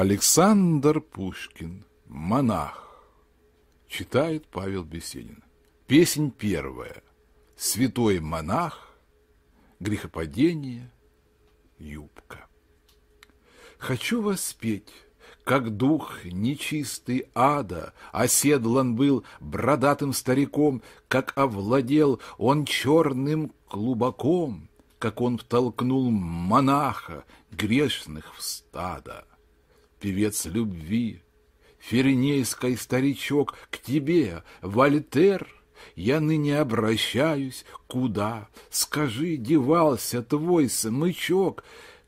Александр Пушкин, монах, читает Павел Беседин. Песнь первая. Святой монах, грехопадение, юбка. Хочу вас спеть, как дух нечистый ада, Оседлан был бродатым стариком, Как овладел он черным клубаком, Как он втолкнул монаха грешных в стадо певец любви, Фернейской старичок, к тебе, Вольтер, я ныне обращаюсь, куда, скажи, девался твой смычок,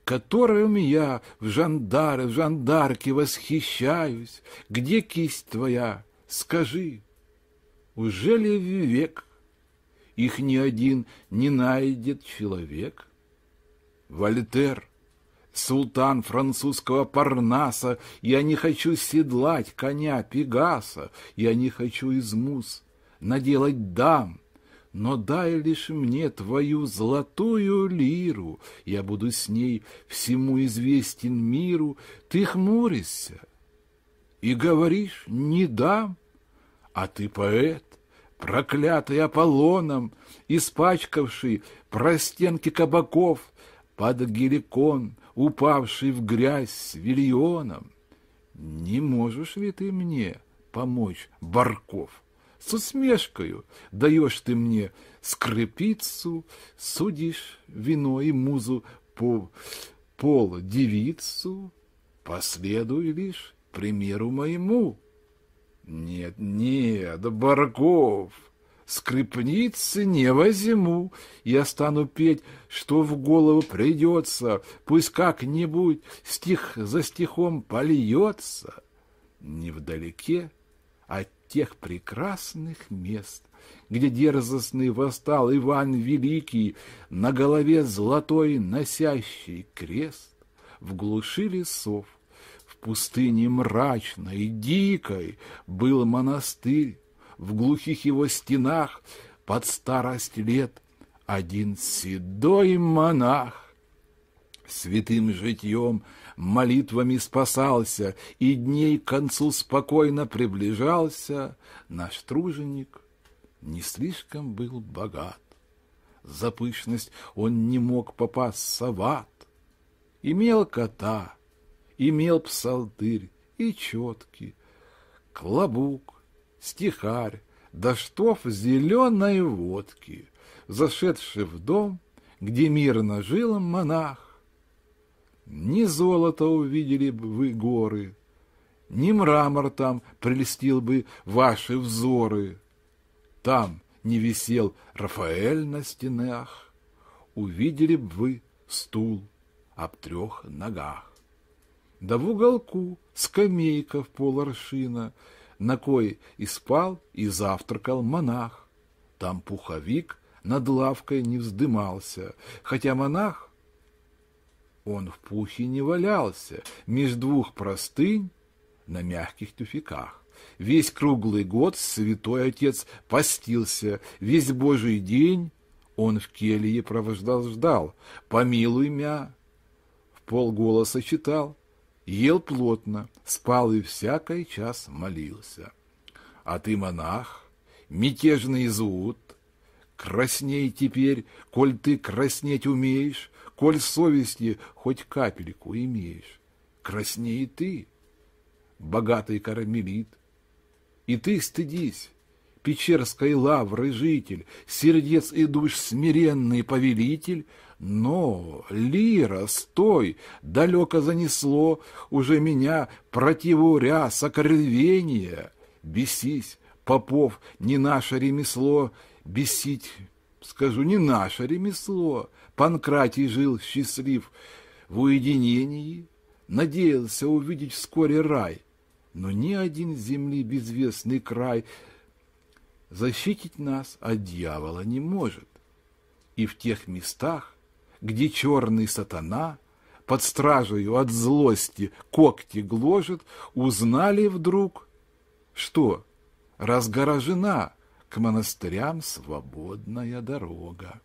которым я в жандары, в жандарке восхищаюсь, где кисть твоя, скажи, уже ли век их ни один не найдет человек? Вольтер, султан французского Парнаса, я не хочу седлать коня Пегаса, я не хочу из мус наделать дам, но дай лишь мне твою золотую лиру, я буду с ней всему известен миру, ты хмуришься и говоришь «не дам», а ты поэт, проклятый Аполлоном, испачкавший простенки кабаков, под геликон упавший в грязь с вильоном. Не можешь ли ты мне помочь, Барков? С усмешкою даешь ты мне скрипицу, судишь вино и музу по пол девицу, последуй лишь примеру моему. Нет, нет, Барков, скрипницы не возьму. Я стану петь, что в голову придется, пусть как-нибудь стих за стихом польется. Невдалеке от тех прекрасных мест, где дерзостный восстал Иван Великий, на голове золотой носящий крест, в глуши лесов, в пустыне мрачной, дикой, был монастырь, в глухих его стенах под старость лет один седой монах. Святым житьем, молитвами спасался, И дней к концу спокойно приближался. Наш труженик не слишком был богат. За пышность он не мог попасть в ад. Имел кота, имел псалтырь и четки, клобук, стихарь, до штоф зеленой водки, зашедший в дом, где мирно жил монах. Ни золото увидели бы вы горы, ни мрамор там прелестил бы ваши взоры. Там не висел Рафаэль на стенах, увидели бы вы стул об трех ногах. Да в уголку скамейка в поларшина — на кой и спал, и завтракал монах. Там пуховик над лавкой не вздымался, хотя монах, он в пухе не валялся, меж двух простынь на мягких тюфяках. Весь круглый год святой отец постился, весь божий день он в келье провождал ждал, помилуй мя, в полголоса читал, ел плотно, спал и всякий час молился. А ты, монах, мятежный изуд, красней теперь, коль ты краснеть умеешь, коль совести хоть капельку имеешь, красней ты, богатый карамелит. И ты стыдись, печерской лавры житель, сердец и душ смиренный повелитель, но, лира, стой, далеко занесло уже меня противуря сокровения. Бесись, попов, не наше ремесло, бесить, скажу, не наше ремесло. Панкратий жил счастлив в уединении, надеялся увидеть вскоре рай. Но ни один земли безвестный край защитить нас от дьявола не может. И в тех местах, где черный сатана под стражею от злости когти гложет, узнали вдруг, что разгорожена к монастырям свободная дорога.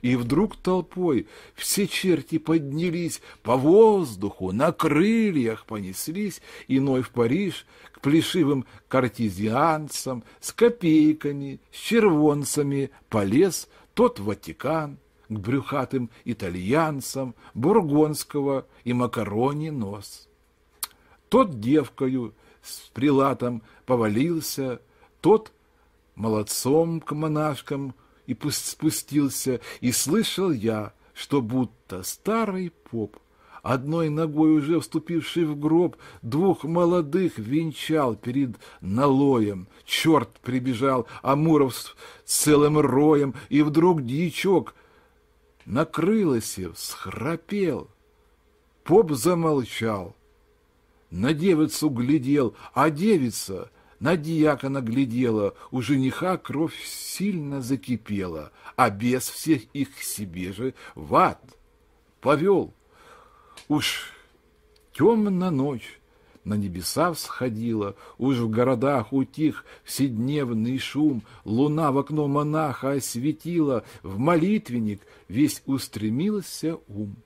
И вдруг толпой все черти поднялись, по воздуху, на крыльях понеслись, иной в Париж, к плешивым картезианцам, с копейками, с червонцами, полез тот Ватикан, к брюхатым итальянцам, бургонского и макарони нос. Тот девкою с прилатом повалился, тот молодцом к монашкам и спустился, и слышал я, что будто старый поп, одной ногой уже вступивший в гроб, двух молодых венчал перед налоем. Черт прибежал, Амуров с целым роем, и вдруг дьячок накрылся, схрапел, Поп замолчал, на девицу глядел, а девица на дьякона глядела, у жениха кровь сильно закипела, а без всех их себе же в ад повел. Уж темна ночь, на небеса всходила, уж в городах утих вседневный шум, луна в окно монаха осветила, в молитвенник весь устремился ум.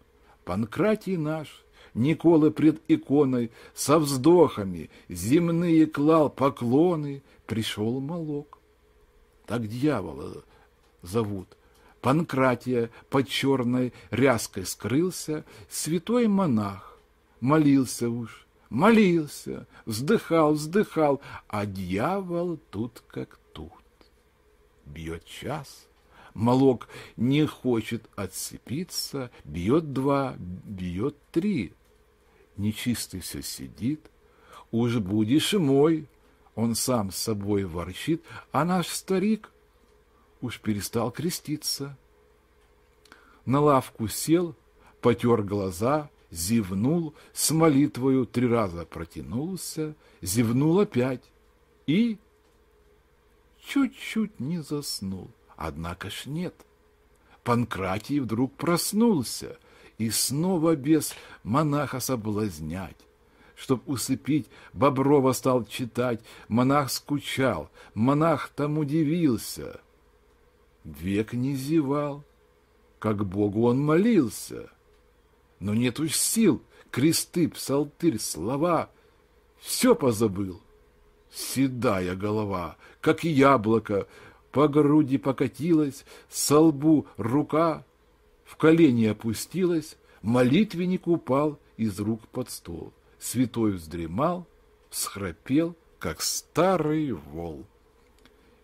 Панкратий наш, Никола пред иконой, со вздохами земные клал поклоны, пришел молок. Так дьявола зовут. Панкратия под черной ряской скрылся, святой монах молился уж, молился, вздыхал, вздыхал, а дьявол тут как тут. Бьет час, молок не хочет отцепиться, бьет два, бьет три. Нечистый все сидит, уж будешь мой, он сам с собой ворчит, а наш старик уж перестал креститься. На лавку сел, потер глаза — зевнул, с молитвою три раза протянулся, зевнул опять и чуть-чуть не заснул. Однако ж нет. Панкратий вдруг проснулся, и снова без монаха соблазнять. Чтоб усыпить, Боброва стал читать, монах скучал, монах там удивился. Век не зевал, как Богу он молился но нет уж сил. Кресты, псалтырь, слова. Все позабыл. Седая голова, как яблоко, по груди покатилась, со лбу рука в колени опустилась, молитвенник упал из рук под стол. Святой вздремал, схрапел, как старый вол.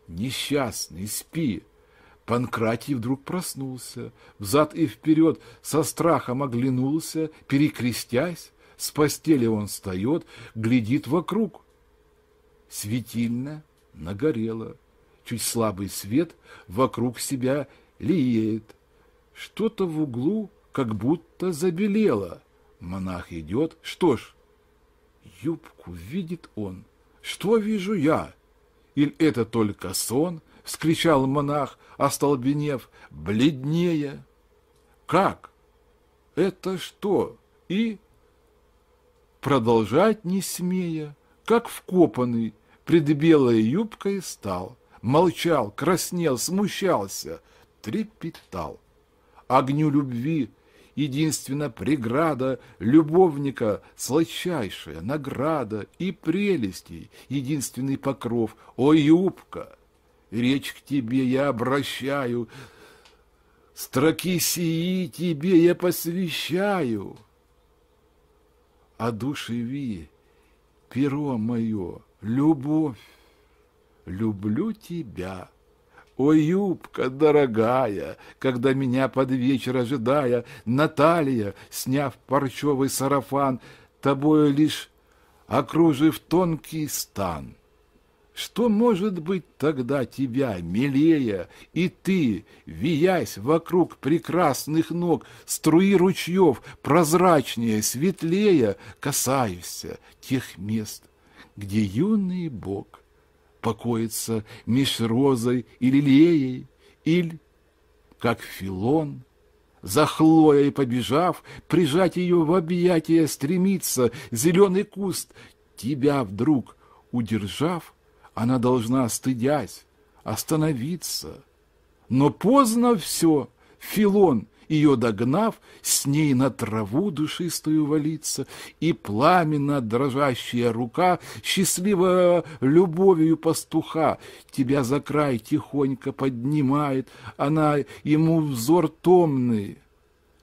Несчастный, спи, Панкратий вдруг проснулся, взад и вперед со страхом оглянулся, перекрестясь, с постели он встает, глядит вокруг. Светильно нагорело, чуть слабый свет вокруг себя леет. Что-то в углу как будто забелело. Монах идет. Что ж, юбку видит он. Что вижу я? Или это только сон —— вскричал монах, остолбенев, бледнее. «Как? Это что? И...» Продолжать не смея, как вкопанный, пред белой юбкой стал, молчал, краснел, смущался, трепетал. Огню любви единственно преграда любовника, сладчайшая награда и прелестей, единственный покров, о юбка! речь к тебе я обращаю, строки сии тебе я посвящаю. А душеви, перо мое, любовь, люблю тебя. О, юбка дорогая, когда меня под вечер ожидая, Наталья, сняв парчевый сарафан, тобою лишь окружив тонкий стан — что может быть тогда тебя милее, и ты, виясь вокруг прекрасных ног, струи ручьев прозрачнее, светлее, касаешься тех мест, где юный Бог покоится меж розой и лилеей, или, как Филон, за Хлоей побежав, прижать ее в объятия стремится зеленый куст, тебя вдруг удержав, она должна, стыдясь, остановиться. Но поздно все, Филон, ее догнав, с ней на траву душистую валится, и пламенно дрожащая рука, счастливая любовью пастуха, тебя за край тихонько поднимает, она ему взор томный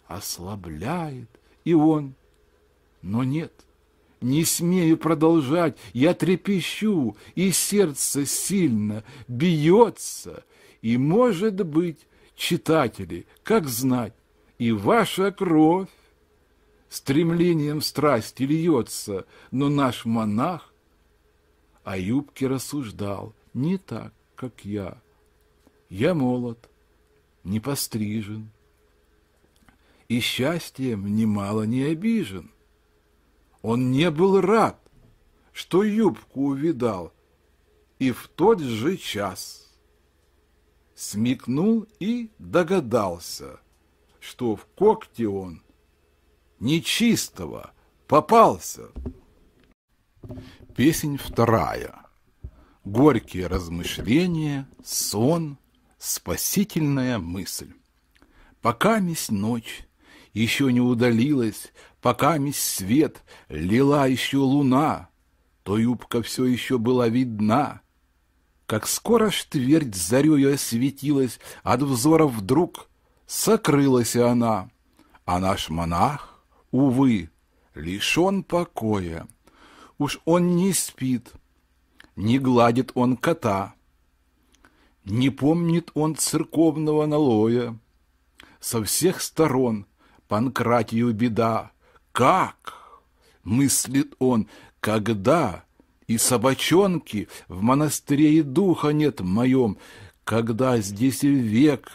ослабляет, и он, но нет — не смею продолжать, я трепещу, и сердце сильно бьется. И, может быть, читатели, как знать, и ваша кровь стремлением страсти льется, но наш монах о юбке рассуждал не так, как я. Я молод, не пострижен, и счастьем немало не обижен. Он не был рад, что юбку увидал, и в тот же час смекнул и догадался, что в когте он нечистого попался. Песень вторая. Горькие размышления, сон, спасительная мысль. Пока месть ночь, еще не удалилась, пока мисс свет лила еще луна, то юбка все еще была видна. Как скоро ж твердь зарею осветилась, от взора вдруг сокрылась она, а наш монах, увы, лишен покоя. Уж он не спит, не гладит он кота, не помнит он церковного налоя. Со всех сторон Панкратию беда. Как? Мыслит он, когда? И собачонки в монастыре и духа нет моем, Когда здесь и век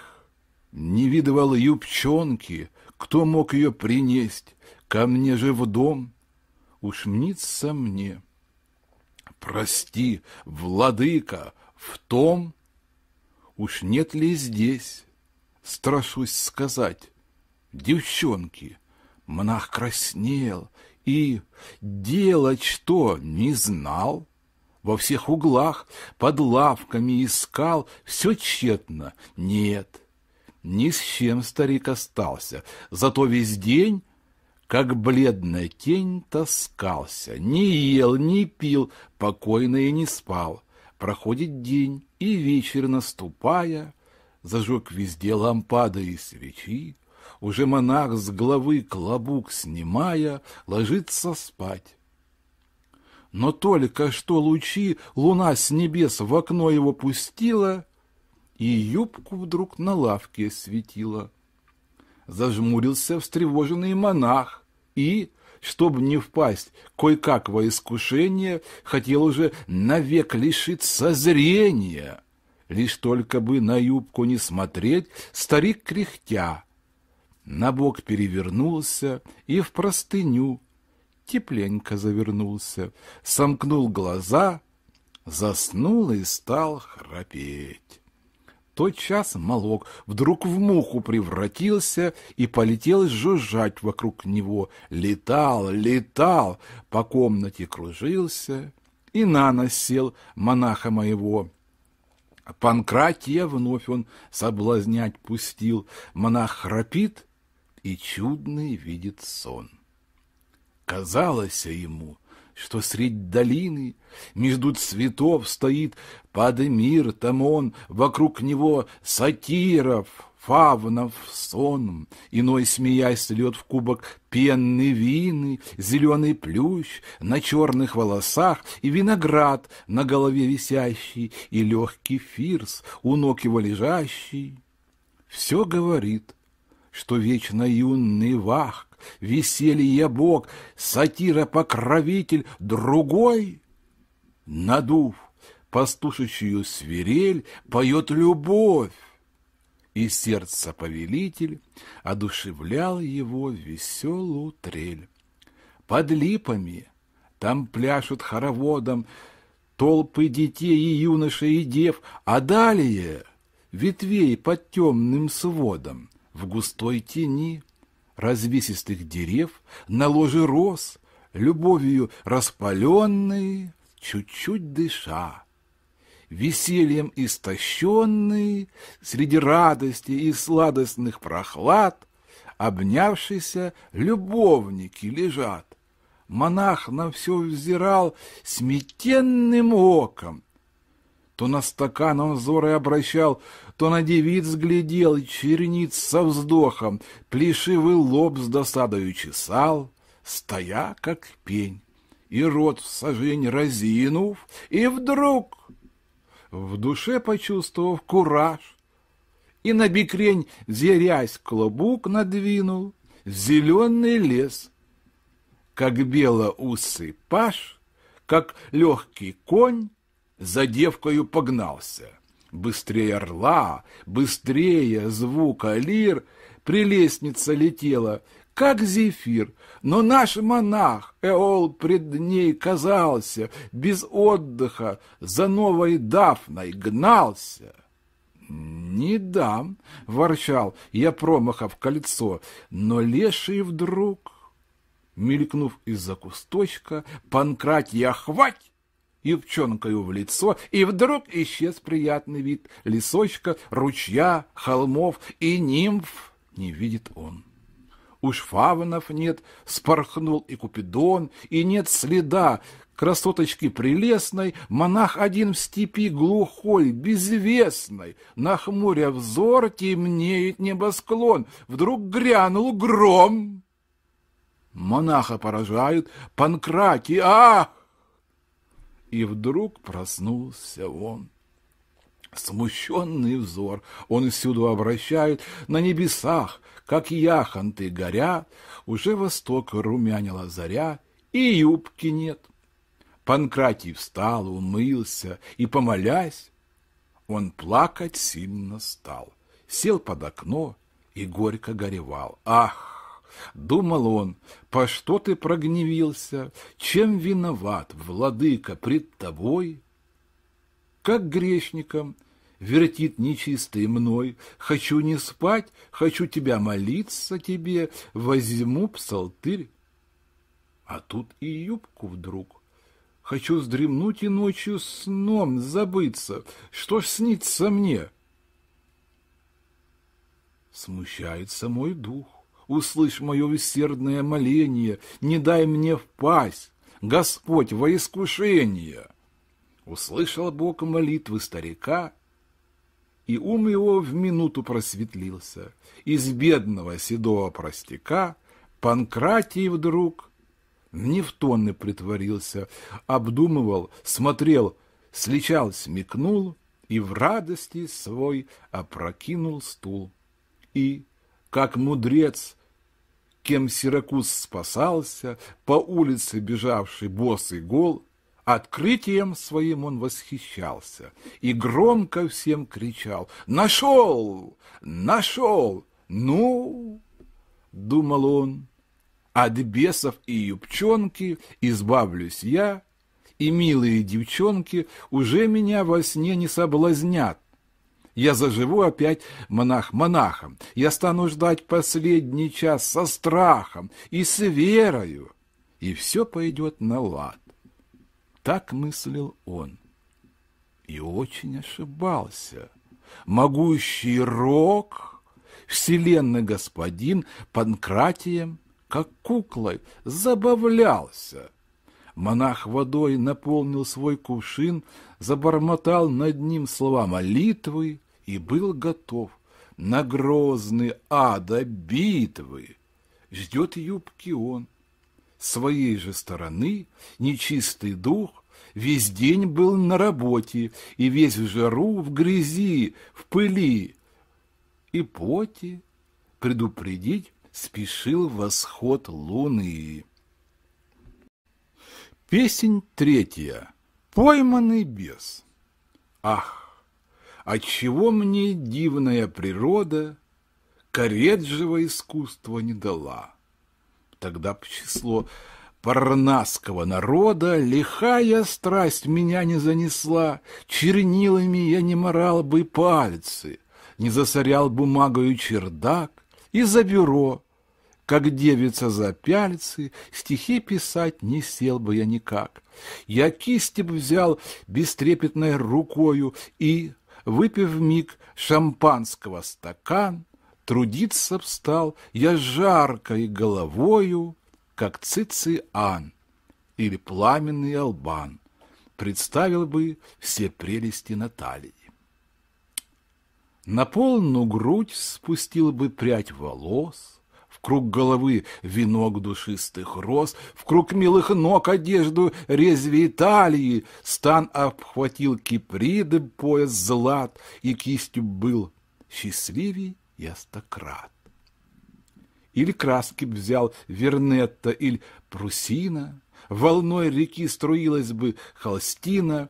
не видывал юбчонки, Кто мог ее принесть? Ко мне же в дом. Уж мнится мне. Прости, владыка, в том, Уж нет ли здесь, страшусь сказать, девчонки. Монах краснел и делать что не знал. Во всех углах, под лавками искал, все тщетно. Нет, ни с чем старик остался, зато весь день как бледная тень таскался, не ел, не пил, покойно и не спал. Проходит день, и вечер наступая, зажег везде лампады и свечи, уже монах с головы клобук снимая, ложится спать. Но только что лучи луна с небес в окно его пустила, и юбку вдруг на лавке светила. Зажмурился встревоженный монах и, чтобы не впасть кое-как во искушение, хотел уже навек лишиться зрения. Лишь только бы на юбку не смотреть, старик кряхтя на бок перевернулся и в простыню тепленько завернулся, сомкнул глаза, заснул и стал храпеть. Тот час молок вдруг в муху превратился и полетел жужжать вокруг него. Летал, летал, по комнате кружился и на нас сел монаха моего. Панкратия вновь он соблазнять пустил. Монах храпит, и чудный видит сон. Казалось ему, что средь долины между цветов стоит Падемир Тамон, вокруг него сатиров, фавнов сон, иной, смеясь, льет в кубок пенный вины, зеленый плющ на черных волосах и виноград на голове висящий, и легкий фирс у ног его лежащий. Все говорит что вечно юный вах, веселье бог, сатира-покровитель другой, надув пастушечью свирель, поет любовь, и сердце повелитель одушевлял его веселую трель. Под липами там пляшут хороводом толпы детей и юношей и дев, а далее ветвей под темным сводом в густой тени развесистых дерев, на ложе роз, любовью распаленные, чуть-чуть дыша, весельем истощенные, среди радости и сладостных прохлад, обнявшиеся любовники лежат. Монах на все взирал сметенным оком, то на стакан он взоры обращал, то на девиц глядел, черниц со вздохом, плешивый лоб с досадою чесал, стоя как пень, и рот в сажень разинув, и вдруг, в душе почувствовав кураж, и на бикрень зерясь, клобук надвинул, зеленый лес, как белоусый паш, как легкий конь, за девкою погнался. Быстрее орла, быстрее звука лир, прелестница летела, как зефир, но наш монах Эол пред ней казался, без отдыха за новой Дафной гнался. «Не дам!» — ворчал я промахав кольцо, но леший вдруг... Мелькнув из-за кусточка, я «Хвать!» юбчонкою в лицо, и вдруг исчез приятный вид лесочка, ручья, холмов, и нимф не видит он. Уж фаванов нет, спорхнул и Купидон, и нет следа, красоточки прелестной, монах один в степи глухой, безвестной, нахмуря взор, темнеет небосклон, вдруг грянул гром. Монаха поражают, Панкратий, ах! и вдруг проснулся он. Смущенный взор он всюду обращает, На небесах, как яхонты горя, Уже восток румянила заря, И юбки нет. Панкратий встал, умылся, И, помолясь, он плакать сильно стал. Сел под окно и горько горевал. Ах, Думал он, по что ты прогневился, чем виноват, владыка, пред тобой? Как грешником вертит нечистый мной, хочу не спать, хочу тебя молиться тебе, возьму псалтырь. А тут и юбку вдруг. Хочу вздремнуть и ночью сном забыться, что ж снится мне? Смущается мой дух услышь мое усердное моление, не дай мне впасть, Господь, во искушение!» Услышал Бог молитвы старика, и ум его в минуту просветлился. Из бедного седого простяка Панкратий вдруг не в тонны притворился, обдумывал, смотрел, сличал, смекнул и в радости свой опрокинул стул и как мудрец, кем Сиракус спасался, по улице бежавший босый гол, открытием своим он восхищался и громко всем кричал «Нашел! Нашел! Ну!» — думал он. От бесов и юбчонки избавлюсь я, и милые девчонки уже меня во сне не соблазнят. Я заживу опять монах-монахом. Я стану ждать последний час со страхом и с верою. И все пойдет на лад. Так мыслил он. И очень ошибался. Могущий рок, вселенный господин Панкратием, как куклой, забавлялся. Монах водой наполнил свой кувшин, забормотал над ним слова молитвы, и был готов. На грозный ада битвы ждет юбки он. С своей же стороны нечистый дух весь день был на работе и весь в жару, в грязи, в пыли и поте предупредить спешил восход луны. Песень третья. Пойманный бес. Ах, чего мне дивная природа Кореджего искусства не дала. Тогда по число парнасского народа Лихая страсть меня не занесла, Чернилами я не морал бы пальцы, Не засорял бумагою чердак и за бюро, Как девица за пяльцы, стихи писать не сел бы я никак. Я кисти б взял бестрепетной рукою и выпив миг шампанского стакан, трудиться встал я жаркой головою, как Цициан или пламенный албан, представил бы все прелести Натальи. На полную грудь спустил бы прядь волос, круг головы венок душистых роз, в круг милых ног одежду резве Италии, стан обхватил киприды пояс злат, и кистью был счастливей и астократ. Или краски б взял Вернетта, или Прусина, волной реки струилась бы холстина,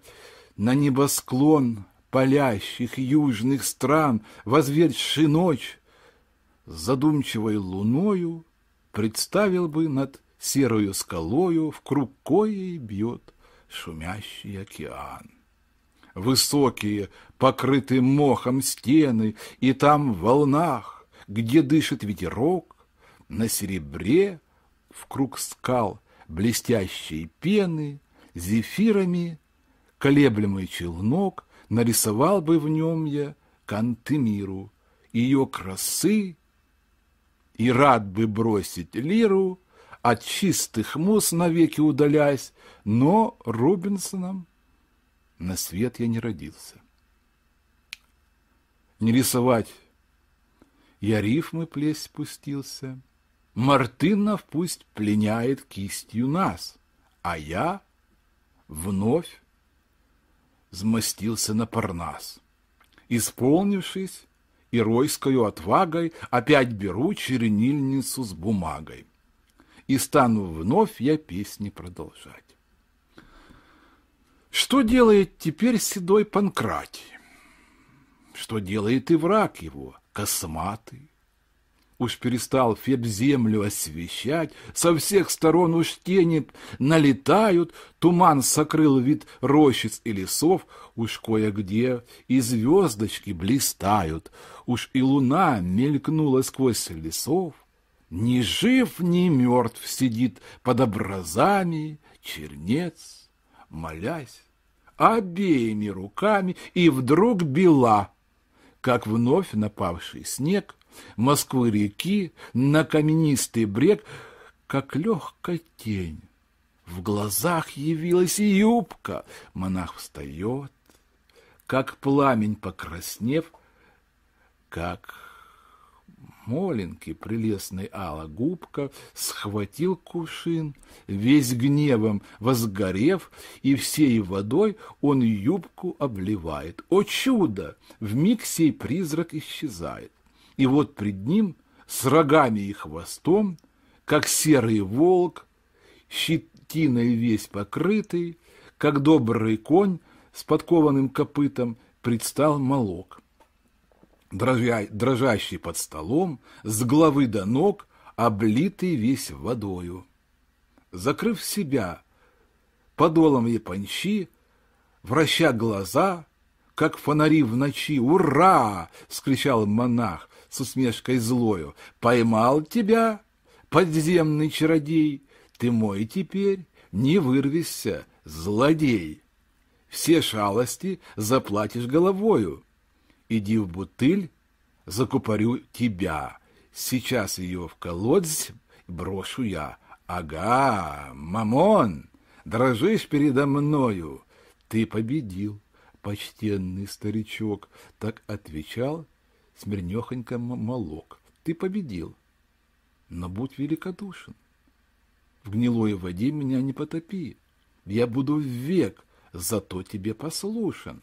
на небосклон палящих южных стран, возведший ночь, с задумчивой луною Представил бы над серою скалою В круг коей бьет шумящий океан. Высокие, покрыты мохом стены, И там в волнах, где дышит ветерок, На серебре в круг скал блестящей пены Зефирами колеблемый челнок Нарисовал бы в нем я Кантемиру, Ее красы и рад бы бросить лиру, от чистых мус навеки удаляясь, но Робинсоном на свет я не родился. Не рисовать я рифмы плесть спустился, Мартынов пусть пленяет кистью нас, а я вновь взмостился на парнас, исполнившись геройскою отвагой Опять беру чернильницу с бумагой. И стану вновь я песни продолжать. Что делает теперь седой Панкратий? Что делает и враг его, косматый? Уж перестал Феб землю освещать, со всех сторон уж тени налетают, туман сокрыл вид рощиц и лесов, уж кое-где и звездочки блистают, уж и луна мелькнула сквозь лесов. Ни жив, ни мертв сидит под образами чернец, молясь обеими руками, и вдруг бела, как вновь напавший снег, Москвы-реки на каменистый брег, как легкая тень. В глазах явилась юбка. Монах встает, как пламень покраснев, как моленький прелестный Алла губка схватил кувшин, весь гневом возгорев, и всей водой он юбку обливает. О чудо! В миг сей призрак исчезает. И вот пред ним, с рогами и хвостом, как серый волк, щетиной весь покрытый, как добрый конь с подкованным копытом, предстал молок. Дрожа, дрожащий под столом, с головы до ног, облитый весь водою. Закрыв себя подолом япончи, враща глаза, как фонари в ночи. «Ура!» — скричал монах с усмешкой злою. «Поймал тебя, подземный чародей, ты мой теперь, не вырвешься, злодей. Все шалости заплатишь головою. Иди в бутыль, закупорю тебя. Сейчас ее в колодец брошу я. Ага, мамон, дрожишь передо мною. Ты победил, почтенный старичок, так отвечал смирнехонько молок. Ты победил, но будь великодушен. В гнилой воде меня не потопи. Я буду век, зато тебе послушен.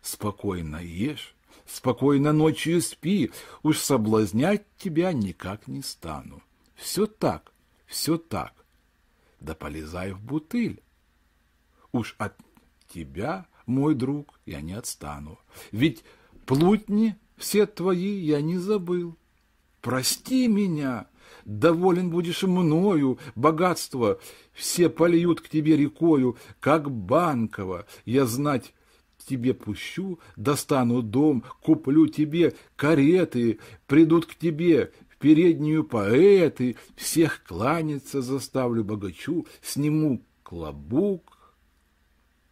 Спокойно ешь, спокойно ночью спи, уж соблазнять тебя никак не стану. Все так, все так. Да полезай в бутыль. Уж от тебя, мой друг, я не отстану. Ведь плутни все твои я не забыл. Прости меня, доволен будешь мною, богатство все польют к тебе рекою, как банково я знать тебе пущу, достану дом, куплю тебе кареты, придут к тебе в переднюю поэты, всех кланяться заставлю богачу, сниму клобук,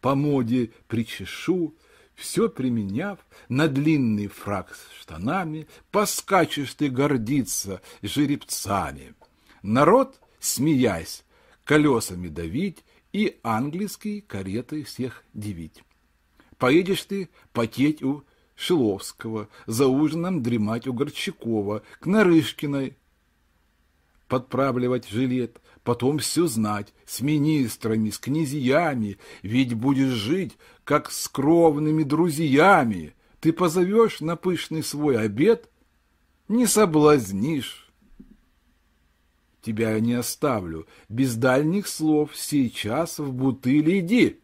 по моде причешу, все применяв на длинный фраг с штанами, Поскачешь ты гордиться жеребцами. Народ, смеясь, колесами давить И английские кареты всех дивить. Поедешь ты потеть у Шиловского, За ужином дремать у Горчакова, К Нарышкиной подправливать жилет, потом все знать, с министрами, с князьями, ведь будешь жить, как с кровными друзьями. Ты позовешь на пышный свой обед, не соблазнишь. Тебя я не оставлю, без дальних слов, сейчас в бутыль иди.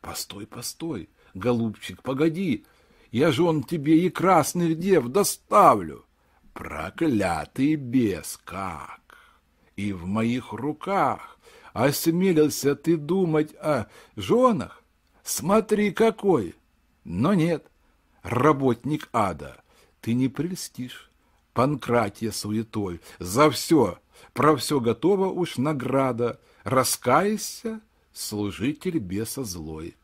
Постой, постой, голубчик, погоди, я же он тебе и красных дев доставлю. Проклятый бес, как! и в моих руках. Осмелился ты думать о женах? Смотри, какой! Но нет, работник ада, ты не прельстишь. Панкратия суетой, за все, про все готова уж награда. Раскайся, служитель беса злой.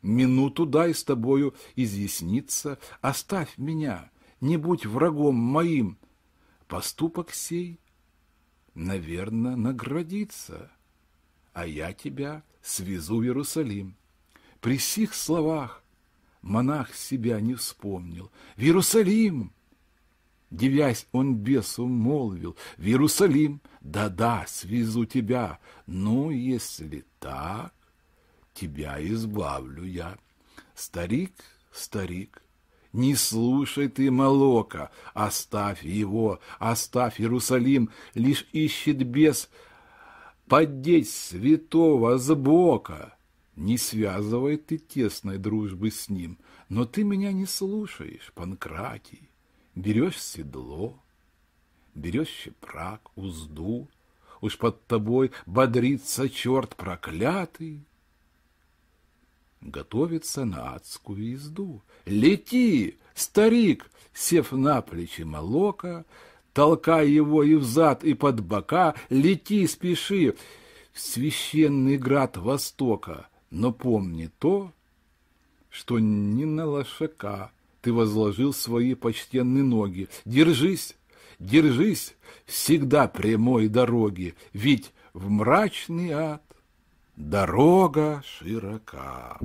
Минуту дай с тобою изъясниться, оставь меня, не будь врагом моим. Поступок сей наверное, наградится, а я тебя свезу в Иерусалим. При сих словах монах себя не вспомнил. В Иерусалим! Девясь, он бесу молвил. В Иерусалим! Да-да, свезу тебя. Ну, если так, тебя избавлю я. Старик, старик, не слушай ты Молока, оставь его, оставь Иерусалим, лишь ищет бес поддеть святого с Не связывай ты тесной дружбы с ним, но ты меня не слушаешь, Панкратий. Берешь седло, берешь щепрак, узду, уж под тобой бодрится черт проклятый, готовится на адскую езду. «Лети, старик!» Сев на плечи молока, толкай его и взад, и под бока, лети, спеши в священный град Востока, но помни то, что не на лошака ты возложил свои почтенные ноги. Держись, держись всегда прямой дороги, ведь в мрачный ад Дорога широка.